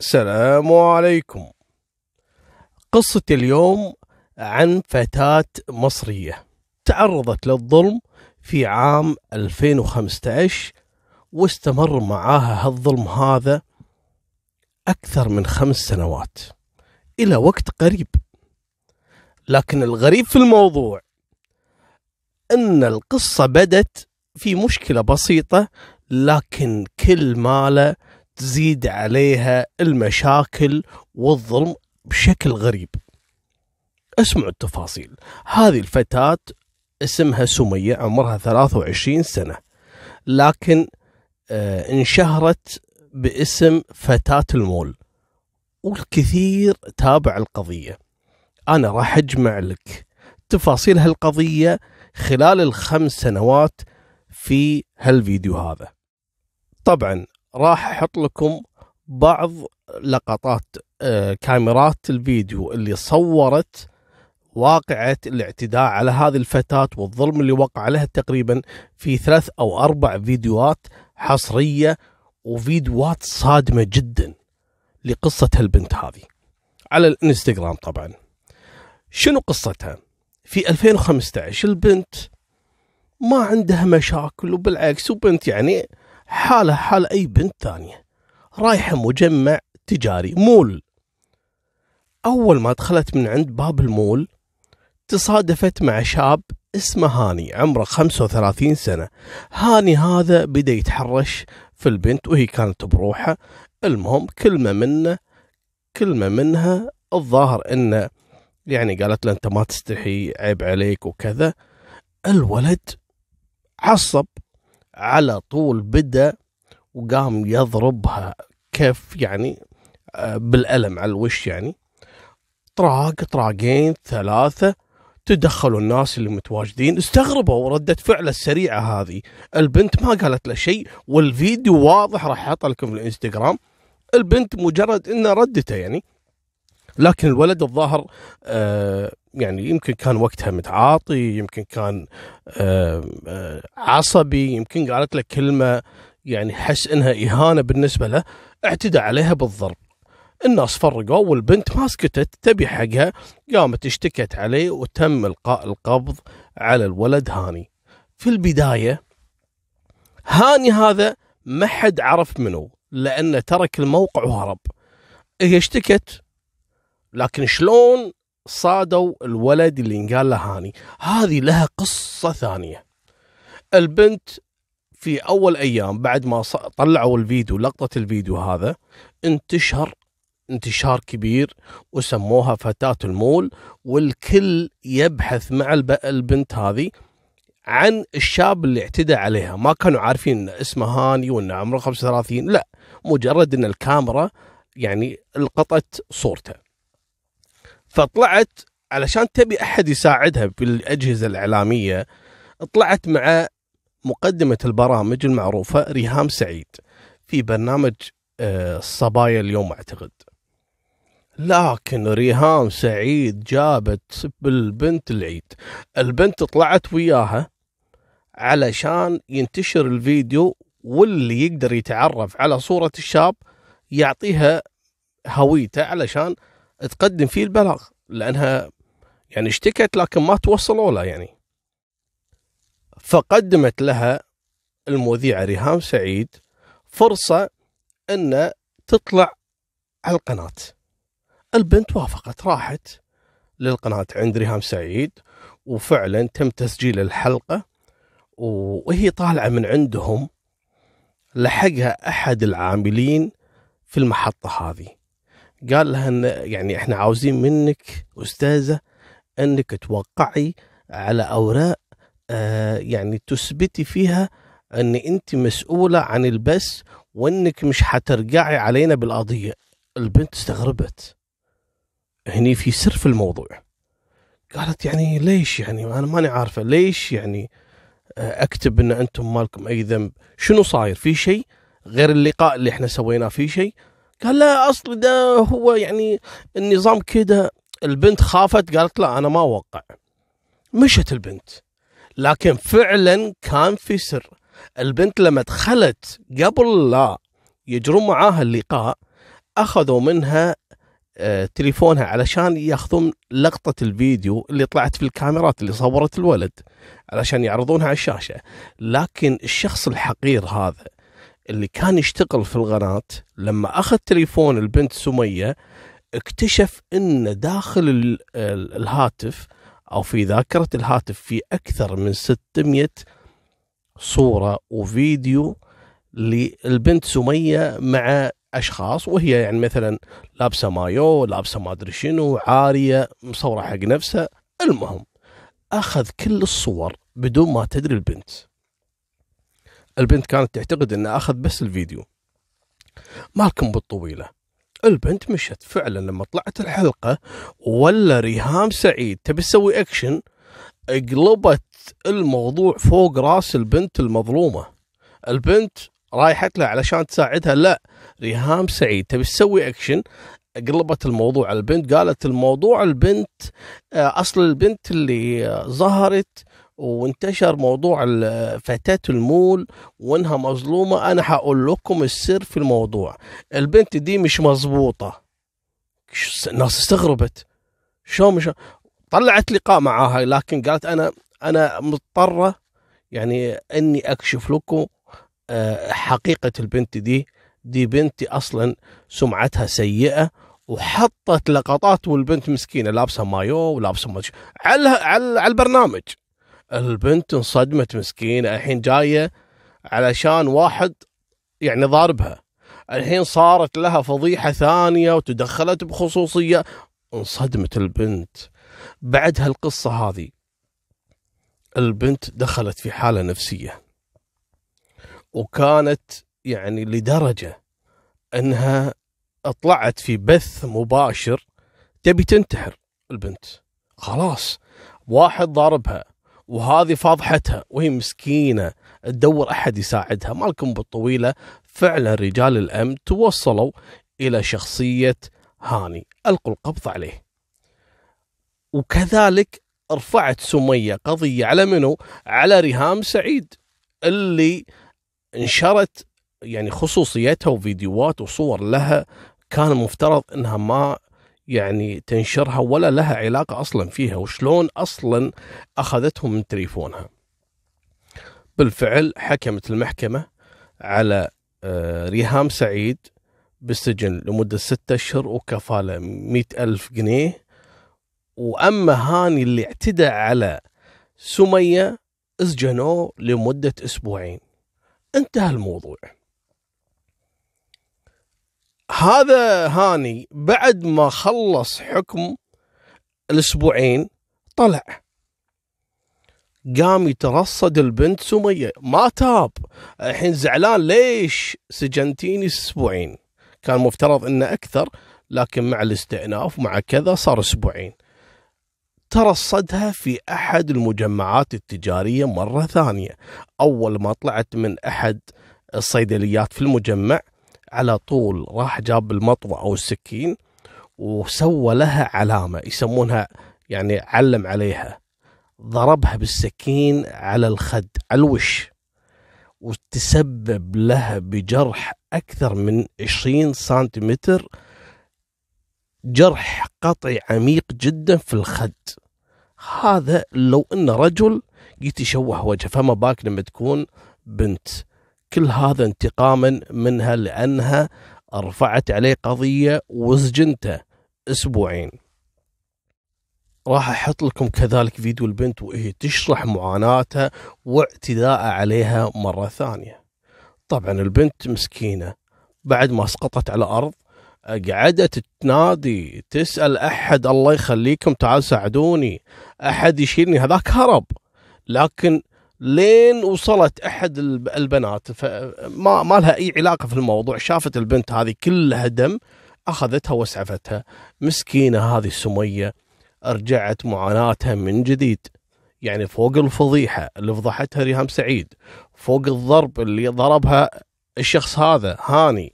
السلام عليكم قصة اليوم عن فتاة مصرية تعرضت للظلم في عام 2015 واستمر معاها هالظلم هذا أكثر من خمس سنوات إلى وقت قريب لكن الغريب في الموضوع أن القصة بدت في مشكلة بسيطة لكن كل ماله تزيد عليها المشاكل والظلم بشكل غريب اسمعوا التفاصيل هذه الفتاة اسمها سمية عمرها 23 سنة لكن آه، انشهرت باسم فتاة المول والكثير تابع القضية أنا راح أجمع لك تفاصيل هالقضية خلال الخمس سنوات في هالفيديو هذا طبعا راح احط لكم بعض لقطات آه، كاميرات الفيديو اللي صورت واقعة الاعتداء على هذه الفتاة والظلم اللي وقع عليها تقريبا في ثلاث أو أربع فيديوهات حصرية وفيديوهات صادمة جدا لقصة هالبنت هذه على الانستغرام طبعا شنو قصتها في 2015 البنت ما عندها مشاكل وبالعكس وبنت يعني حالها حال أي بنت ثانية رايحة مجمع تجاري مول أول ما دخلت من عند باب المول تصادفت مع شاب اسمه هاني عمره 35 سنة هاني هذا بدأ يتحرش في البنت وهي كانت بروحه المهم كلمة منه كلمة منها الظاهر انه يعني قالت له انت ما تستحي عيب عليك وكذا الولد عصب على طول بدأ وقام يضربها كف يعني آه، بالألم على الوش يعني طراق طراقين ثلاثة تدخلوا الناس اللي متواجدين استغربوا ردة فعله السريعة هذه البنت ما قالت له شيء والفيديو واضح راح أحطه لكم في الانستغرام البنت مجرد إن ردته يعني لكن الولد الظاهر آه، يعني يمكن كان وقتها متعاطي يمكن كان آه، آه، عصبي يمكن قالت له كلمه يعني حس انها اهانه بالنسبه له اعتدى عليها بالضرب الناس فرقوا والبنت ما سكتت تبي حقها قامت اشتكت عليه وتم القاء القبض على الولد هاني في البدايه هاني هذا ما حد عرف منه لانه ترك الموقع وهرب هي اشتكت لكن شلون صادوا الولد اللي انقال له هاني هذه لها قصة ثانية البنت في أول أيام بعد ما طلعوا الفيديو لقطة الفيديو هذا انتشر انتشار كبير وسموها فتاة المول والكل يبحث مع البنت هذه عن الشاب اللي اعتدى عليها ما كانوا عارفين ان اسمه هاني وان عمره 35 لا مجرد ان الكاميرا يعني القطت صورته فطلعت علشان تبي احد يساعدها في الاجهزه الاعلاميه طلعت مع مقدمه البرامج المعروفه ريهام سعيد في برنامج الصبايا آه، اليوم اعتقد لكن ريهام سعيد جابت بالبنت العيد البنت طلعت وياها علشان ينتشر الفيديو واللي يقدر يتعرف على صورة الشاب يعطيها هويته علشان تقدم فيه البلاغ لانها يعني اشتكت لكن ما توصلوا لها يعني فقدمت لها المذيعه ريهام سعيد فرصه ان تطلع على القناه البنت وافقت راحت للقناه عند ريهام سعيد وفعلا تم تسجيل الحلقه وهي طالعه من عندهم لحقها احد العاملين في المحطه هذه قال لها ان يعني احنا عاوزين منك استاذه انك توقعي على اوراق آه يعني تثبتي فيها ان انت مسؤوله عن البث وانك مش هترجعي علينا بالقضيه البنت استغربت هني في سر في الموضوع قالت يعني ليش يعني انا ماني عارفه ليش يعني آه، اكتب ان انتم مالكم اي ذنب شنو صاير في شيء غير اللقاء اللي احنا سويناه في شيء قال لا اصل ده هو يعني النظام كده البنت خافت قالت لا انا ما اوقع مشت البنت لكن فعلا كان في سر البنت لما دخلت قبل لا يجرون معاها اللقاء اخذوا منها آه، تليفونها علشان ياخذون لقطة الفيديو اللي طلعت في الكاميرات اللي صورت الولد علشان يعرضونها على الشاشة لكن الشخص الحقير هذا اللي كان يشتغل في القناة لما أخذ تليفون البنت سمية اكتشف أن داخل الهاتف أو في ذاكرة الهاتف في أكثر من 600 صورة وفيديو للبنت سمية مع أشخاص وهي يعني مثلا لابسة مايو لابسة ما أدري شنو عارية مصورة حق نفسها المهم أخذ كل الصور بدون ما تدري البنت البنت كانت تعتقد انه اخذ بس الفيديو مالكم بالطويله البنت مشت فعلا لما طلعت الحلقه ولا ريهام سعيد تبي تسوي اكشن قلبت الموضوع فوق راس البنت المظلومه البنت رايحت لها علشان تساعدها لا ريهام سعيد تبي تسوي اكشن قلبت الموضوع على البنت قالت الموضوع البنت آه، اصل البنت اللي آه، ظهرت وانتشر موضوع فتاة المول وانها مظلومة انا هقول لكم السر في الموضوع البنت دي مش مظبوطة الناس استغربت شو مش طلعت لقاء معاها لكن قالت انا انا مضطرة يعني اني اكشف لكم آه، حقيقة البنت دي دي بنتي اصلا سمعتها سيئة وحطت لقطات والبنت مسكينه لابسه مايو ولابسه مايو على البرنامج البنت انصدمت مسكينه الحين جايه علشان واحد يعني ضاربها الحين صارت لها فضيحه ثانيه وتدخلت بخصوصيه انصدمت البنت بعد هالقصه هذه البنت دخلت في حاله نفسيه وكانت يعني لدرجه انها اطلعت في بث مباشر تبي تنتحر البنت خلاص واحد ضاربها وهذه فاضحتها وهي مسكينه تدور احد يساعدها مالكم بالطويله فعلا رجال الامن توصلوا الى شخصيه هاني القوا القبض عليه وكذلك رفعت سميه قضيه على منو؟ على ريهام سعيد اللي انشرت يعني خصوصيتها وفيديوهات وصور لها كان المفترض انها ما يعني تنشرها ولا لها علاقة أصلا فيها وشلون أصلا أخذتهم من تليفونها بالفعل حكمت المحكمة على آه، ريهام سعيد بالسجن لمدة ستة أشهر وكفالة مئة ألف جنيه وأما هاني اللي اعتدى على سمية اسجنوه لمدة أسبوعين انتهى الموضوع هذا هاني بعد ما خلص حكم الاسبوعين طلع قام يترصد البنت سميه ما تاب الحين زعلان ليش سجنتيني اسبوعين كان مفترض انه اكثر لكن مع الاستئناف مع كذا صار اسبوعين ترصدها في احد المجمعات التجاريه مره ثانيه اول ما طلعت من احد الصيدليات في المجمع على طول راح جاب المطوة أو السكين وسوى لها علامة يسمونها يعني علم عليها ضربها بالسكين على الخد على الوش وتسبب لها بجرح أكثر من 20 سنتيمتر جرح قطعي عميق جدا في الخد هذا لو أن رجل يتشوه وجهه فما بالك لما تكون بنت كل هذا انتقاما منها لأنها رفعت عليه قضية وسجنته أسبوعين راح أحط لكم كذلك فيديو البنت وهي تشرح معاناتها واعتداءه عليها مرة ثانية طبعا البنت مسكينة بعد ما سقطت على الارض قعدت تنادي تسأل أحد الله يخليكم تعال ساعدوني أحد يشيلني هذاك هرب لكن لين وصلت احد البنات فما ما لها اي علاقه في الموضوع شافت البنت هذه كلها دم اخذتها واسعفتها مسكينه هذه سميه رجعت معاناتها من جديد يعني فوق الفضيحه اللي فضحتها ريهام سعيد فوق الضرب اللي ضربها الشخص هذا هاني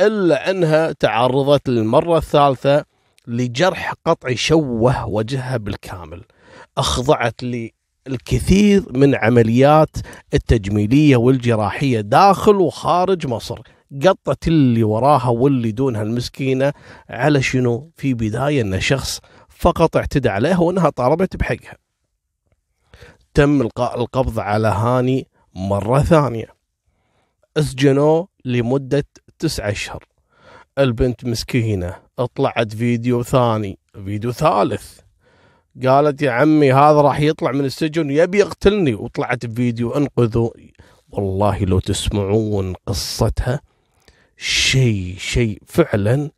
الا انها تعرضت للمره الثالثه لجرح قطعي شوه وجهها بالكامل اخضعت لي الكثير من عمليات التجميلية والجراحية داخل وخارج مصر قطت اللي وراها واللي دونها المسكينة على شنو في بداية أن شخص فقط اعتدى عليها وأنها طالبت بحقها تم القاء القبض على هاني مرة ثانية اسجنوه لمدة تسعة أشهر البنت مسكينة طلعت فيديو ثاني فيديو ثالث قالت يا عمي هذا راح يطلع من السجن يبي يقتلني وطلعت بفيديو انقذوا والله لو تسمعون قصتها شيء شيء فعلا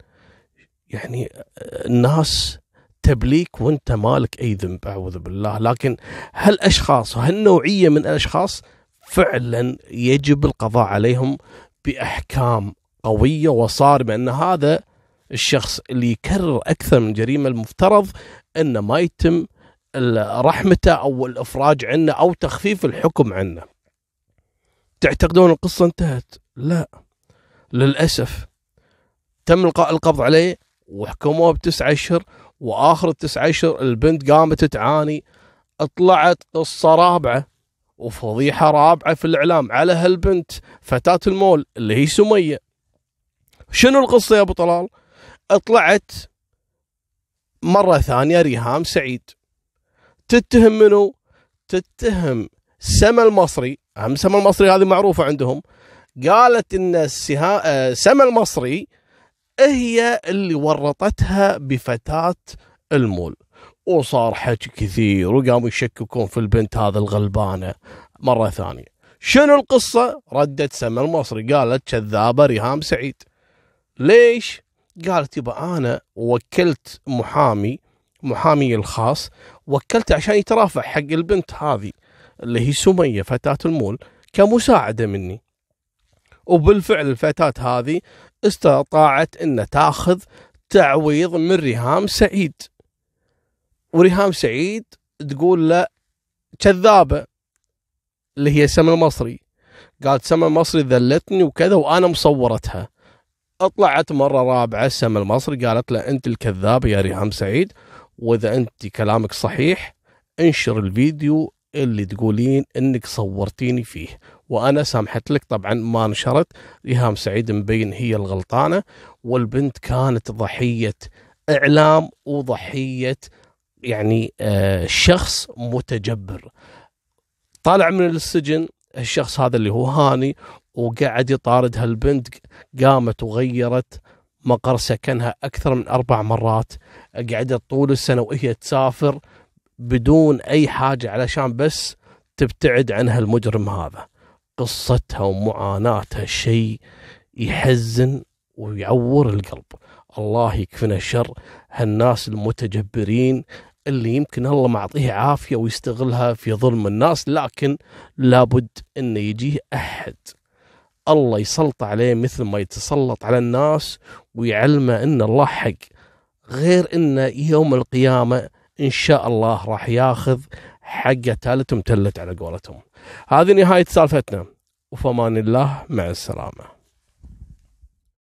يعني الناس تبليك وانت مالك اي ذنب اعوذ بالله لكن هالاشخاص وهالنوعيه من الاشخاص فعلا يجب القضاء عليهم باحكام قويه وصارمه ان هذا الشخص اللي يكرر اكثر من جريمه المفترض أن ما يتم رحمته أو الإفراج عنه أو تخفيف الحكم عنه تعتقدون القصة انتهت لا للأسف تم القاء القبض عليه وحكموه بتسعة أشهر وآخر التسعة أشهر البنت قامت تعاني طلعت قصة رابعة وفضيحة رابعة في الإعلام على هالبنت فتاة المول اللي هي سمية شنو القصة يا أبو طلال طلعت مرة ثانية ريهام سعيد تتهم منو؟ تتهم سما المصري أهم سما المصري هذه معروفة عندهم قالت ان السها... آه، سما المصري هي اللي ورطتها بفتاه المول وصار حكي كثير وقاموا يشككون في البنت هذا الغلبانه مره ثانيه شنو القصه ردت سما المصري قالت كذابه ريهام سعيد ليش قالت يبا انا وكلت محامي محامي الخاص وكلته عشان يترافع حق البنت هذه اللي هي سميه فتاه المول كمساعده مني وبالفعل الفتاه هذه استطاعت ان تاخذ تعويض من ريهام سعيد وريهام سعيد تقول له كذابه اللي هي سما المصري قالت سما المصري ذلتني وكذا وانا مصورتها طلعت مرة رابعة السم المصري قالت له أنت الكذاب يا ريهام سعيد وإذا أنت كلامك صحيح انشر الفيديو اللي تقولين انك صورتيني فيه وانا سامحت لك طبعا ما نشرت ريهام سعيد مبين هي الغلطانه والبنت كانت ضحيه اعلام وضحيه يعني آه، شخص متجبر طالع من السجن الشخص هذا اللي هو هاني وقعد يطارد هالبنت قامت وغيرت مقر سكنها أكثر من أربع مرات قعدت طول السنة وهي تسافر بدون أي حاجة علشان بس تبتعد عنها المجرم هذا قصتها ومعاناتها شيء يحزن ويعور القلب الله يكفنا الشر هالناس المتجبرين اللي يمكن الله معطيه عافية ويستغلها في ظلم الناس لكن لابد انه يجيه أحد الله يسلط عليه مثل ما يتسلط على الناس ويعلمه ان الله حق غير انه يوم القيامه ان شاء الله راح ياخذ حقه تالت ومتلت على قولتهم هذه نهايه سالفتنا وفمان الله مع السلامه